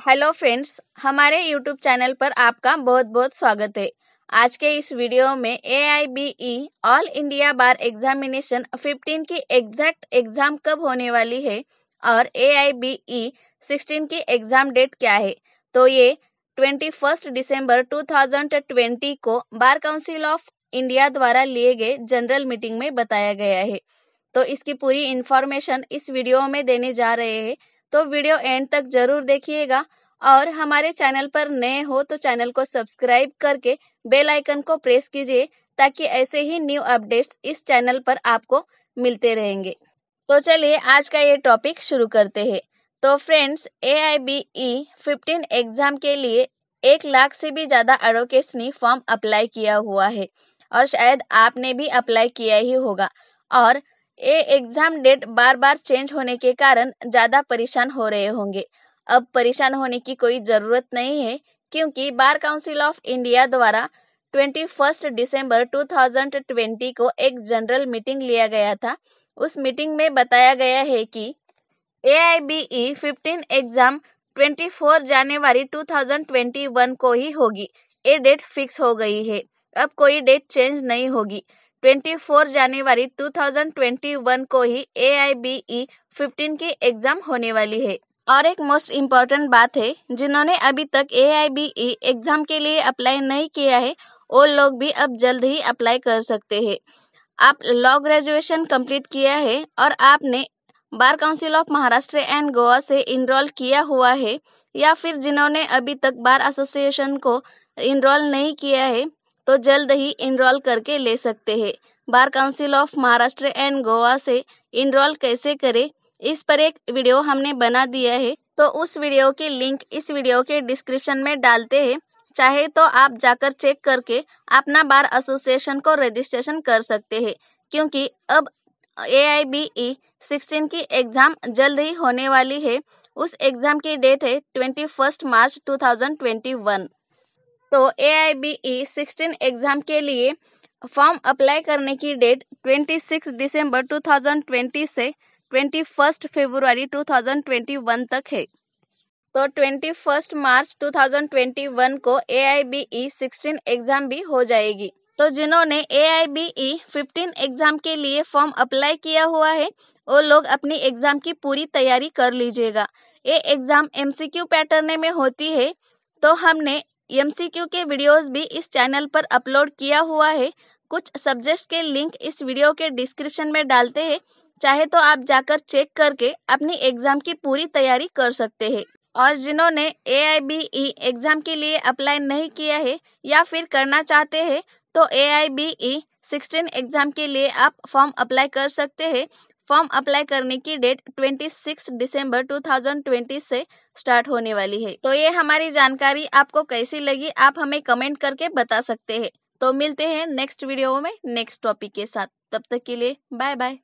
hello friends हमारे YouTube channel पर आपका बहुत बहुत स्वागत है आज के इस वीडियो में A I B E all India bar examination 15 की एग्जैक्ट एग्जाम कब होने वाली है और A I B E sixteen की एग्जाम डेट क्या है तो ये twenty first December two thousand twenty को बार काउंसिल ऑफ इंडिया द्वारा लिए गए जनरल मीटिंग में बताया गया है तो इसकी पूरी इन्फॉर्मेशन इस वीडियो में देने जा रहे हैं तो वीडियो एंड तक जरूर देखिएगा और हमारे चैनल पर नए हो तो चैनल को सब्सक्राइब करके बेल आइकन को प्रेस कीजिए ताकि ऐसे ही न्यू अपडेट्स इस चैनल पर आपको मिलते रहेंगे तो चलिए आज का ये टॉपिक शुरू करते हैं तो friends A I B E fifteen exam के लिए एक लाख से भी ज़्यादा एडवोकेट्स ने फॉर्म अप्लाई किया हुआ है और शायद आपने भी अप्लाई किया ही होगा और ये एग्ज़ाम डेट बार बार चेंज होने के कारण ज़्यादा परेशान हो रहे होंगे अब परेशान होने की कोई ज़रूरत नहीं है क्योंकि बार काउंसिल ऑफ इंडिया द्वारा 21 दिसंबर 2020 को एक जनरल मीटिंग लिया गया था उस मीटिंग में बताया गया है कि A I B E fifteen exam 24 जनवरी 2021 को ही होगी ये डेट फिक्स हो गई है अब कोई डेट चेंज नहीं होगी 24 जनवरी 2021 को ही A I B E fifteen की एग्जाम होने वाली है और एक मोस्ट इम्पोर्टेंट बात है जिन्होंने अभी तक ए आई बी ई एग्जाम के लिए अप्लाई नहीं किया है वो लोग भी अब जल्द ही अप्लाई कर सकते हैं आप लॉ ग्रेजुएशन कंप्लीट किया है और आपने bar council of Maharashtra and Goa से इनरोल किया हुआ है या फिर जिन्होंने अभी तक बार एसोसिएशन को इनरोल नहीं किया है तो जल्द ही इनरोल करके ले सकते हैं bar council of Maharashtra and Goa से इनरोल कैसे करें इस पर एक वीडियो हमने बना दिया है तो उस वीडियो की लिंक इस वीडियो के डिस्क्रिप्शन में डालते हैं चाहे तो आप जाकर चेक करके अपना बार एसोसिएशन को रजिस्ट्रेशन कर सकते हैं क्योंकि अब A I B E sixteen की एग्ज़ाम जल्द ही होने वाली है उस एग्ज़ाम की डेट है twenty first March two thousand twenty one तो A I B E sixteen exam के लिए फॉर्म अप्लाई करने की date twenty six December two thousand twenty से twenty first February two thousand twenty one तक है तो twenty first March two thousand twenty one को A I B E sixteen exam भी हो जाएगी तो जिन्होंने A I B E fifteen exam के लिए फॉर्म अप्लाई किया हुआ है वो लोग अपनी एग्जाम की पूरी तैयारी कर लीजिएगा ये एग्जाम एमसीक्यू पैटर्न में होती है तो हमने एमसीक्यू के वीडियोस भी इस चैनल पर अपलोड किया हुआ है कुछ सब्जेक्ट्स के लिंक इस वीडियो के डिस्क्रिप्शन में डालते हैं चाहे तो आप जाकर चेक करके अपनी एग्जाम की पूरी तैयारी कर सकते हैं और जिन्होंने ए e एग्जाम के लिए अप्लाई नहीं किया है या फिर करना चाहते हैं तो A I B E sixteen exam के लिए आप फॉर्म अप्लाई कर सकते हैं फॉर्म अप्लाई करने की डेट 26 दिसंबर 2020 से स्टार्ट होने वाली है तो ये हमारी जानकारी आपको कैसी लगी आप हमें कमेंट करके बता सकते हैं तो मिलते हैं नेक्स्ट वीडियो में नेक्स्ट टॉपिक के साथ तब तक के लिए बाय बाय